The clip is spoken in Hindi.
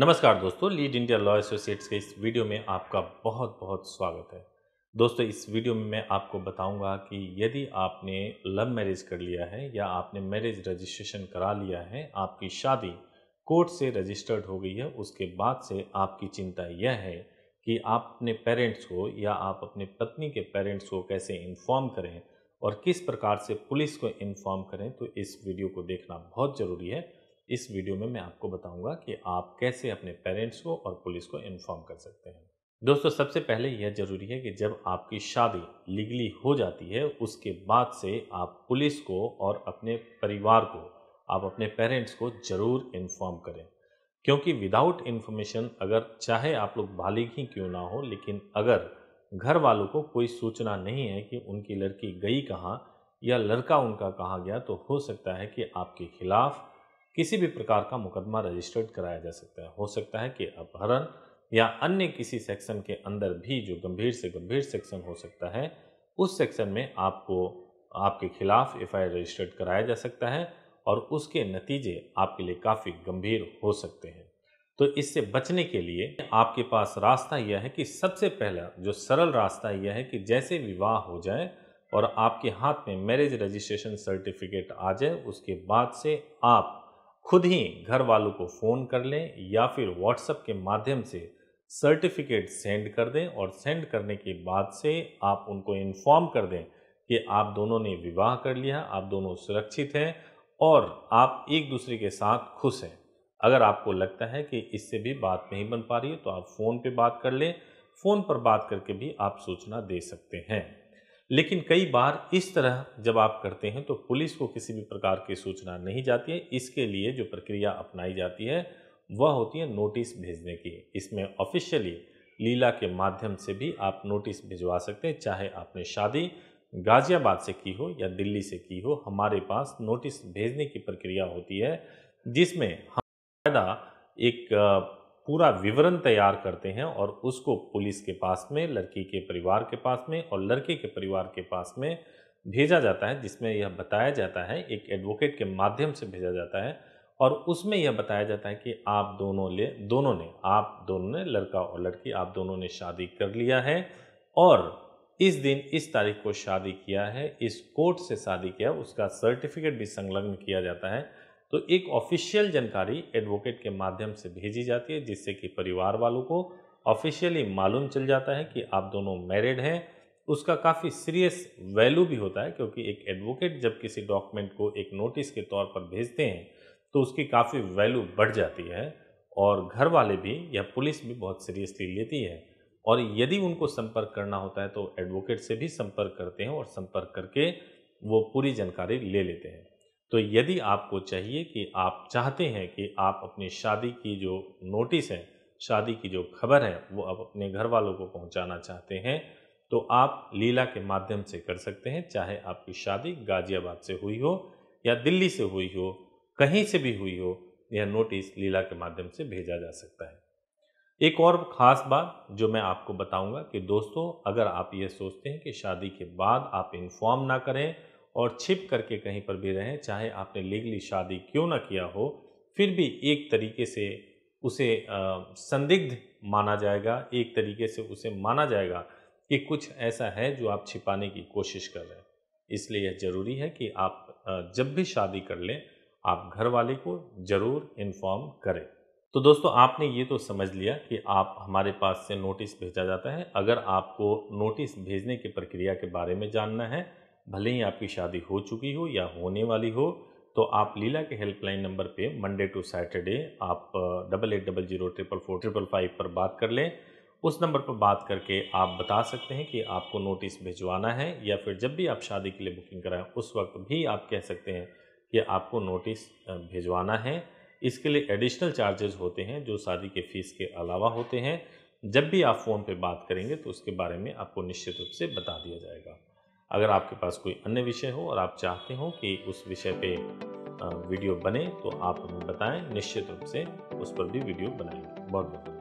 नमस्कार दोस्तों लीड इंडिया लॉ एसोसिएट्स के इस वीडियो में आपका बहुत बहुत स्वागत है दोस्तों इस वीडियो में मैं आपको बताऊंगा कि यदि आपने लव मैरिज कर लिया है या आपने मैरिज रजिस्ट्रेशन करा लिया है आपकी शादी कोर्ट से रजिस्टर्ड हो गई है उसके बाद से आपकी चिंता यह है कि आप अपने पेरेंट्स को या आप अपने पत्नी के पेरेंट्स को कैसे इन्फॉर्म करें और किस प्रकार से पुलिस को इन्फॉर्म करें तो इस वीडियो को देखना बहुत ज़रूरी है इस वीडियो में मैं आपको बताऊंगा कि आप कैसे अपने पेरेंट्स को और पुलिस को इन्फॉर्म कर सकते हैं दोस्तों सबसे पहले यह जरूरी है कि जब आपकी शादी लीगली हो जाती है उसके बाद से आप पुलिस को और अपने परिवार को आप अपने पेरेंट्स को ज़रूर इन्फॉर्म करें क्योंकि विदाउट इन्फॉर्मेशन अगर चाहे आप लोग बालिग ही क्यों ना हो लेकिन अगर घर वालों को कोई सूचना नहीं है कि उनकी लड़की गई कहाँ या लड़का उनका कहाँ गया तो हो सकता है कि आपके खिलाफ़ किसी भी प्रकार का मुकदमा रजिस्टर्ड कराया जा सकता है हो सकता है कि अपहरण या अन्य किसी सेक्शन के अंदर भी जो गंभीर से गंभीर सेक्शन हो सकता है उस सेक्शन में आपको आपके खिलाफ एफ आई रजिस्टर्ड कराया जा सकता है और उसके नतीजे आपके लिए काफ़ी गंभीर हो सकते हैं तो इससे बचने के लिए आपके पास रास्ता यह है कि सबसे पहला जो सरल रास्ता यह है कि जैसे विवाह हो जाए और आपके हाथ में मैरिज रजिस्ट्रेशन सर्टिफिकेट आ जाए उसके बाद से आप खुद ही घर वालों को फ़ोन कर लें या फिर व्हाट्सएप के माध्यम से सर्टिफिकेट सेंड कर दें और सेंड करने के बाद से आप उनको इन्फॉर्म कर दें कि आप दोनों ने विवाह कर लिया आप दोनों सुरक्षित हैं और आप एक दूसरे के साथ खुश हैं अगर आपको लगता है कि इससे भी बात नहीं बन पा रही है तो आप फ़ोन पे बात कर लें फ़ोन पर बात करके भी आप सूचना दे सकते हैं लेकिन कई बार इस तरह जब आप करते हैं तो पुलिस को किसी भी प्रकार की सूचना नहीं जाती है इसके लिए जो प्रक्रिया अपनाई जाती है वह होती है नोटिस भेजने की इसमें ऑफिशियली लीला के माध्यम से भी आप नोटिस भिजवा सकते हैं चाहे आपने शादी गाज़ियाबाद से की हो या दिल्ली से की हो हमारे पास नोटिस भेजने की प्रक्रिया होती है जिसमें हम एक पूरा विवरण तैयार करते हैं और उसको पुलिस के पास में लड़की के परिवार के पास में और लड़के के परिवार के पास में भेजा जाता है जिसमें यह बताया जाता है एक एडवोकेट के माध्यम से भेजा जाता है और उसमें यह बताया जाता है कि आप दोनों ले दोनों ने आप दोनों ने लड़का और लड़की आप दोनों ने शादी कर लिया है और इस दिन इस तारीख को शादी किया है इस कोर्ट से शादी किया उसका सर्टिफिकेट भी संलग्न किया जाता है तो एक ऑफिशियल जानकारी एडवोकेट के माध्यम से भेजी जाती है जिससे कि परिवार वालों को ऑफिशियली मालूम चल जाता है कि आप दोनों मैरिड हैं उसका काफ़ी सीरियस वैल्यू भी होता है क्योंकि एक एडवोकेट जब किसी डॉक्यूमेंट को एक नोटिस के तौर पर भेजते हैं तो उसकी काफ़ी वैल्यू बढ़ जाती है और घर वाले भी या पुलिस भी बहुत सीरियसली लेती है और यदि उनको संपर्क करना होता है तो एडवोकेट से भी संपर्क करते हैं और संपर्क करके वो पूरी जानकारी ले लेते हैं तो यदि आपको चाहिए कि आप चाहते हैं कि आप अपनी शादी की जो नोटिस है शादी की जो खबर है वो आप अपने घर वालों को पहुंचाना चाहते हैं तो आप लीला के माध्यम से कर सकते हैं चाहे आपकी शादी गाजियाबाद से हुई हो या दिल्ली से हुई हो कहीं से भी हुई हो यह नोटिस लीला के माध्यम से भेजा जा सकता है एक और ख़ास बात जो मैं आपको बताऊंगा कि दोस्तों अगर आप ये सोचते हैं कि शादी के बाद आप इन्फॉर्म ना करें और छिप करके कहीं पर भी रहें चाहे आपने लीगली शादी क्यों ना किया हो फिर भी एक तरीके से उसे संदिग्ध माना जाएगा एक तरीके से उसे माना जाएगा कि कुछ ऐसा है जो आप छिपाने की कोशिश कर रहे हैं इसलिए यह ज़रूरी है कि आप जब भी शादी कर लें आप घर वाले को ज़रूर इन्फॉर्म करें तो दोस्तों आपने ये तो समझ लिया कि आप हमारे पास से नोटिस भेजा जाता है अगर आपको नोटिस भेजने की प्रक्रिया के बारे में जानना है भले ही आपकी शादी हो चुकी हो या होने वाली हो तो आप लीला के हेल्पलाइन नंबर पे मंडे टू सैटरडे आप double eight double zero triple four triple five पर बात कर लें उस नंबर पर बात करके आप बता सकते हैं कि आपको नोटिस भिजवाना है या फिर जब भी आप शादी के लिए बुकिंग कराएं उस वक्त भी आप कह सकते हैं कि आपको नोटिस भिजवाना है इसके लिए एडिशनल चार्जेस होते हैं जो शादी के फीस के अलावा होते हैं जब भी आप फ़ोन पे बात करेंगे तो उसके बारे में आपको निश्चित रूप से बता दिया जाएगा अगर आपके पास कोई अन्य विषय हो और आप चाहते हो कि उस विषय पे वीडियो बने तो आप हमें बताएं निश्चित रूप से उस पर भी वीडियो बनाएंगे बहुत बहुत